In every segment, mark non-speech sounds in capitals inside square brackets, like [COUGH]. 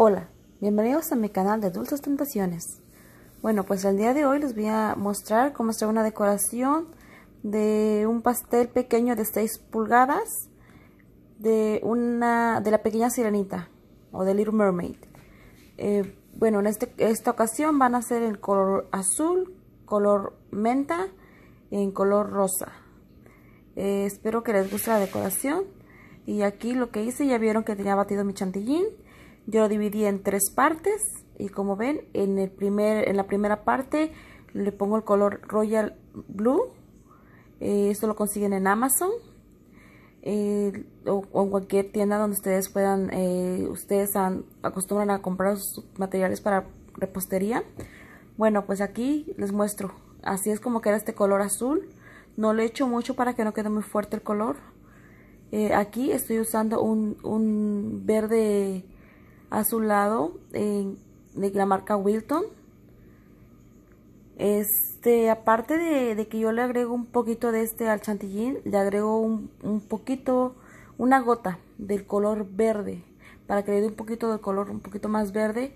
Hola, bienvenidos a mi canal de Dulces Tentaciones. Bueno, pues el día de hoy les voy a mostrar cómo hacer una decoración de un pastel pequeño de 6 pulgadas de una de la pequeña sirenita o de Little Mermaid. Eh, bueno, en este, esta ocasión van a ser en color azul, color menta y en color rosa. Eh, espero que les guste la decoración. Y aquí lo que hice, ya vieron que tenía batido mi chantillín yo lo dividí en tres partes y como ven, en, el primer, en la primera parte le pongo el color Royal Blue. Eh, esto lo consiguen en Amazon eh, o, en cualquier tienda donde ustedes puedan, eh, ustedes han, acostumbran a comprar sus materiales para repostería. Bueno, pues aquí les muestro. Así es como queda este color azul. No le echo mucho para que no quede muy fuerte el color. aquí estoy usando un verde a su lado de la marca Wilton. Este, aparte de, que yo le agrego un poquito de este al chantillín, le agrego un, poquito, una gota del color verde, para que le dé un poquito de color, un poquito más verde,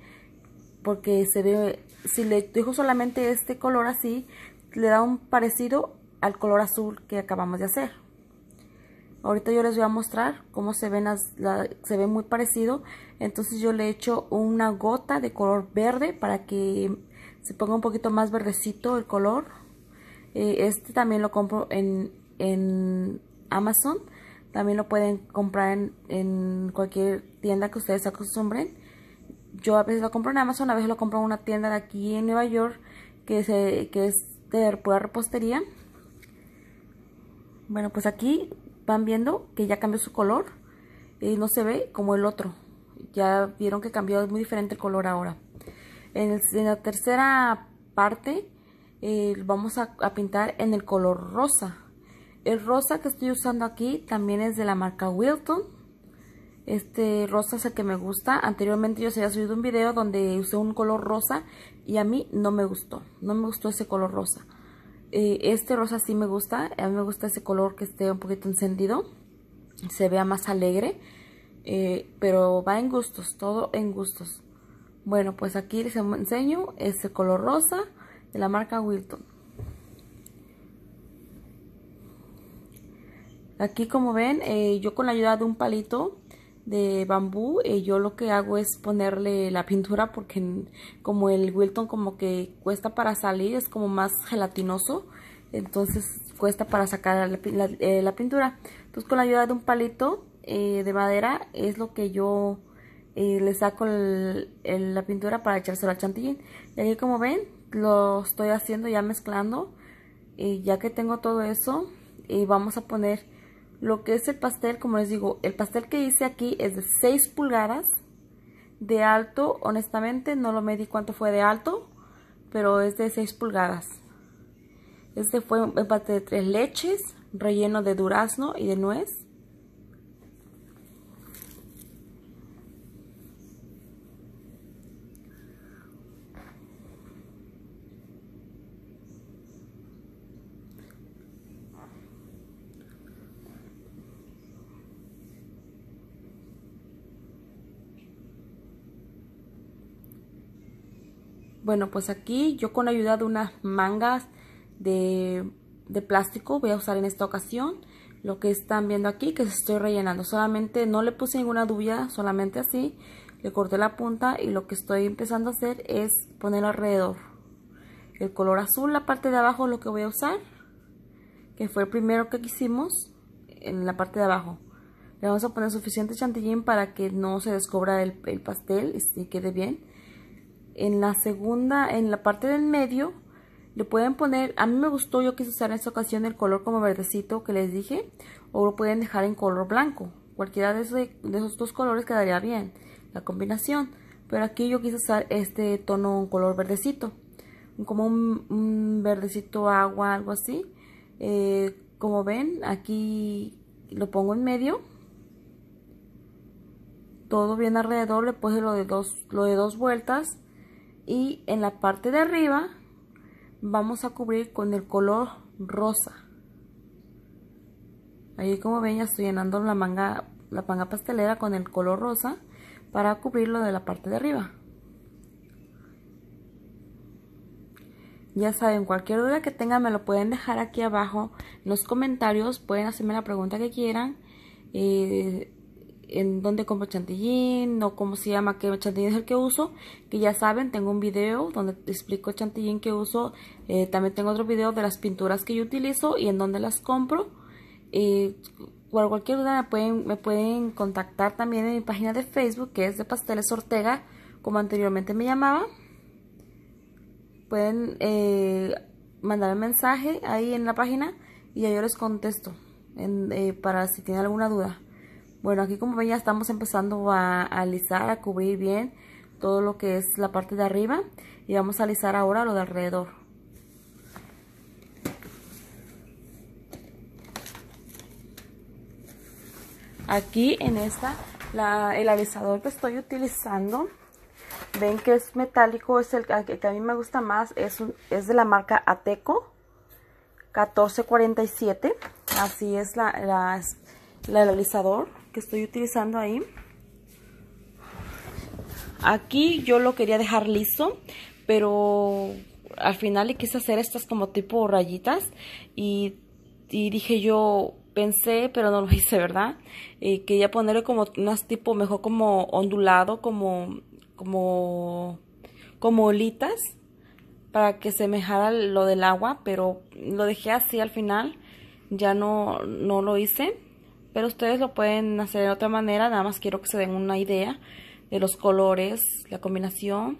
porque se ve, si le dejo solamente este color así, le da un parecido al color azul que acabamos de hacer. Ahorita yo les voy a mostrar cómo se ven se ve muy parecido. Entonces yo le echo una gota de color verde para que se ponga un poquito más verdecito el color. Eh, este también lo compro en, Amazon. También lo pueden comprar en, cualquier tienda que ustedes acostumbren. Yo a veces lo compro en Amazon, a veces lo compro en una tienda de aquí en Nueva York que, se, que es de pura repostería. Bueno, pues aquí van viendo que ya cambió su color y no se ve como el otro. Ya vieron que cambió, es muy diferente el color ahora. En, la tercera parte eh, vamos a, a pintar en el color rosa. El rosa que estoy usando aquí también es de la marca Wilton. Este rosa es el que me gusta. Anteriormente yo se había subido un video donde usé un color rosa y a mí no me gustó. No me gustó ese color rosa. Eh, este rosa sí me gusta. A mí me gusta ese color que esté un poquito encendido. Se vea más alegre. Eh, pero va en gustos, todo en gustos. Bueno, pues aquí les enseño este color rosa de la marca Wilton. Aquí como ven, eh, yo con la ayuda de un palito de bambú y eh, yo lo que hago es ponerle la pintura porque como el Wilton como que cuesta para salir es como más gelatinoso entonces cuesta para sacar la, eh, pintura entonces con la ayuda de un palito eh, de madera es lo que yo le saco la pintura para echarse la chantilly y ahí como ven lo estoy haciendo ya mezclando ya que tengo todo eso vamos a poner lo que es el pastel, como les digo, el pastel que hice aquí es de 6 pulgadas de alto. Honestamente no lo medí cuánto fue de alto, pero es de 6 pulgadas. Este fue un pastel de tres leches, relleno de durazno y de nuez. Bueno, pues aquí yo con ayuda de unas mangas de, plástico voy a usar en esta ocasión lo que están viendo aquí que estoy rellenando. Solamente no le puse ninguna dubia, solamente así. Le corté la punta y lo que estoy empezando a hacer es poner alrededor. El color azul, la parte de abajo lo que voy a usar, que fue el primero que hicimos en la parte de abajo. Le vamos a poner suficiente chantillín para que no se descubra el, el pastel y quede bien en la segunda, en la parte del medio, le pueden poner, a mí me gustó, yo quise usar en esta ocasión el color como verdecito que les dije, o lo pueden dejar en color blanco, cualquiera de esos, dos colores quedaría bien, la combinación, pero aquí yo quise usar este tono, un color verdecito, como un, verdecito agua, algo así, eh, como ven, aquí lo pongo en medio, todo bien alrededor, le puse lo de dos, lo de dos vueltas, y en la parte de arriba vamos a cubrir con el color rosa ahí como ven ya estoy llenando la manga la manga pastelera con el color rosa para cubrirlo de la parte de arriba Ya saben, cualquier duda que tengan me lo pueden dejar aquí abajo en los comentarios. Pueden hacerme la pregunta que quieran. Eh, en dónde compro chantillín o cómo se llama, qué chantillín es el que uso. Que ya saben, tengo un video donde explico el chantillín que uso. Eh, también tengo otro video de las pinturas que yo utilizo y en dónde las compro. Eh, cualquier duda me pueden, me pueden contactar también en mi página de Facebook que es de Pasteles Ortega, como anteriormente me llamaba. Pueden eh, mandar un mensaje ahí en la página y yo les contesto eh, para si tienen alguna duda. Bueno, aquí como ven ya estamos empezando a, alisar, a cubrir bien todo lo que es la parte de arriba. Y vamos a alisar ahora lo de alrededor. Aquí en esta, el alisador que estoy utilizando, ven que es metálico, es el que, a mí me gusta más, es, es de la marca Ateco 1447. Así es la el alisador que estoy utilizando ahí. Aquí yo lo quería dejar liso, pero al final le quise hacer estas como tipo rayitas y, dije yo, pensé, pero no lo [LAUGHS] hice, ¿verdad? Eh, quería ponerle como unas tipo, mejor como ondulado, como, como, como olitas para que semejara lo del agua, pero lo dejé así al final, ya no, no lo hice pero ustedes lo pueden hacer de otra manera, nada más quiero que se den una idea de los colores, la combinación.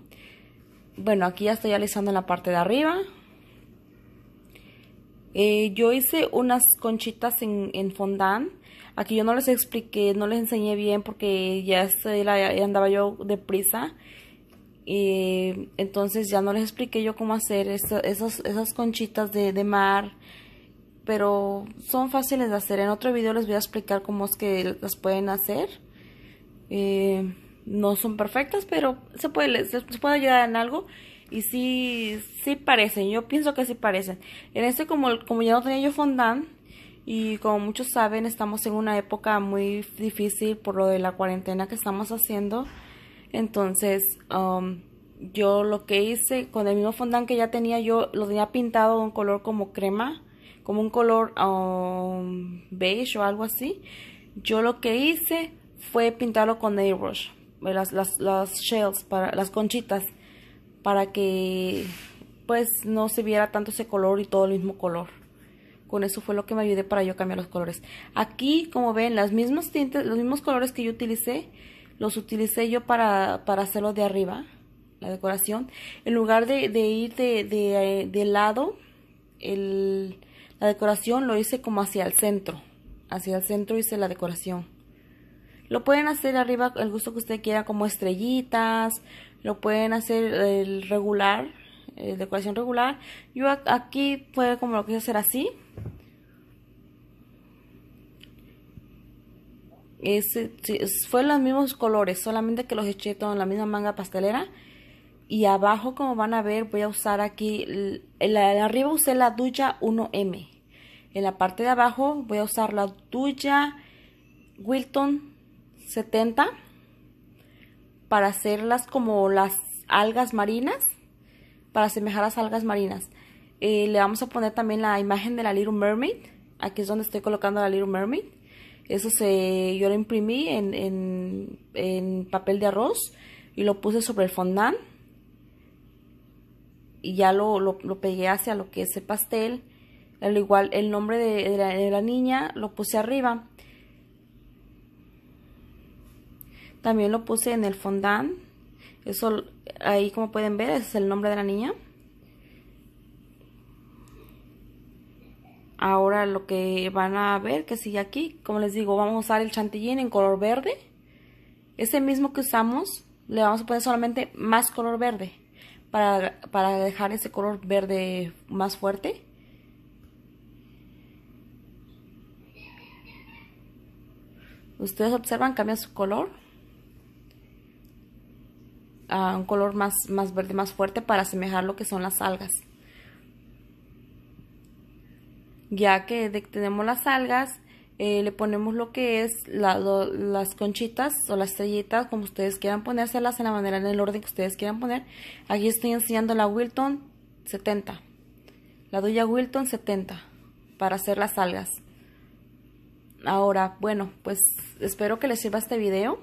Bueno, aquí ya estoy alisando en la parte de arriba. Eh, yo hice unas conchitas en, en fondant. Aquí yo no les expliqué, no les enseñé bien porque ya, andaba yo deprisa. Eh, entonces ya no les expliqué yo cómo hacer esas, esas, conchitas de, de mar, pero son fáciles de hacer. En otro video les voy a explicar cómo es que las pueden hacer. Eh, no son perfectas, pero se puede, puede ayudar en algo. Y sí, sí parecen, yo pienso que sí parecen. En este, como, como ya no tenía yo fondant, y como muchos saben, estamos en una época muy difícil por lo de la cuarentena que estamos haciendo. Entonces, um, yo lo que hice con el mismo fondant que ya tenía, yo lo tenía pintado de un color como crema como un color um, beige o algo así. Yo lo que hice fue pintarlo con airbrush, eh, las, las, shells, para, las conchitas, para que pues no se viera tanto ese color y todo el mismo color. Con eso fue lo que me ayudé para yo cambiar los colores. Aquí, como ven, las mismas tintes, los mismos colores que yo utilicé, los utilicé yo para, hacerlo de arriba, la decoración. En lugar de, ir de, de, eh, de lado, el la decoración lo hice como hacia el centro. Hacia el centro hice la decoración. Lo pueden hacer arriba el gusto que usted quiera, como estrellitas. Lo pueden hacer el eh, regular, eh, decoración regular. Yo aquí fue como lo quise hacer así. Ese fue los mismos colores, solamente que los eché todo en la misma manga pastelera. Y abajo, como van a ver, voy a usar aquí, el, arriba usé la ducha 1M. En la parte de abajo voy a usar la tuya Wilton 70 para hacerlas como las algas marinas, para asemejar las algas marinas. Eh, le vamos a poner también la imagen de la Little Mermaid. Aquí es donde estoy colocando la Little Mermaid. Eso se, yo lo imprimí en, papel de arroz y lo puse sobre el fondant. Y ya lo, lo pegué hacia lo que es el pastel al igual el nombre de, la, niña lo puse arriba. También lo puse en el fondant. Eso ahí como pueden ver, es el nombre de la niña. Ahora lo que van a ver que sigue aquí, como les digo, vamos a usar el chantillín en color verde. Ese mismo que usamos, le vamos a poner solamente más color verde para, para dejar ese color verde más fuerte. Ustedes observan, cambia su color a un color más, más verde, más fuerte para asemejar lo que son las algas. Ya que tenemos las algas, eh, le ponemos lo que es las conchitas o las estrellitas, como ustedes quieran ponérselas, en la manera, en el orden que ustedes quieran poner. Aquí estoy enseñando la Wilton 70, la doya Wilton 70, para hacer las algas. Ahora, bueno, pues espero que les sirva este video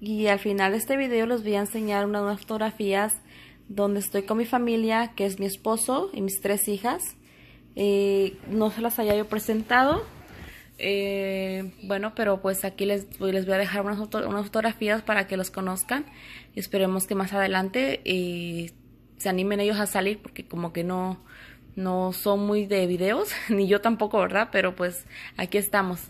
y al final de este video les voy a enseñar unas, fotografías donde estoy con mi familia, que es mi esposo y mis tres hijas. Eh, no se las haya yo presentado. Eh, bueno, pero pues aquí les, pues les voy a dejar unas, fotografías para que los conozcan. Y esperemos que más adelante eh, se animen ellos a salir porque como que no, no son muy de videos, [LAUGHS] ni yo tampoco, ¿verdad? Pero pues aquí estamos.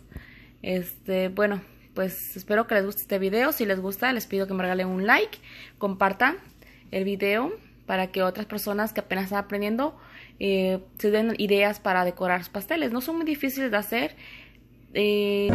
Este, bueno, pues espero que les guste este video. Si les gusta, les pido que me regalen un like, compartan el video para que otras personas que apenas están aprendiendo eh, se den ideas para decorar sus pasteles. No son muy difíciles de hacer. Eh.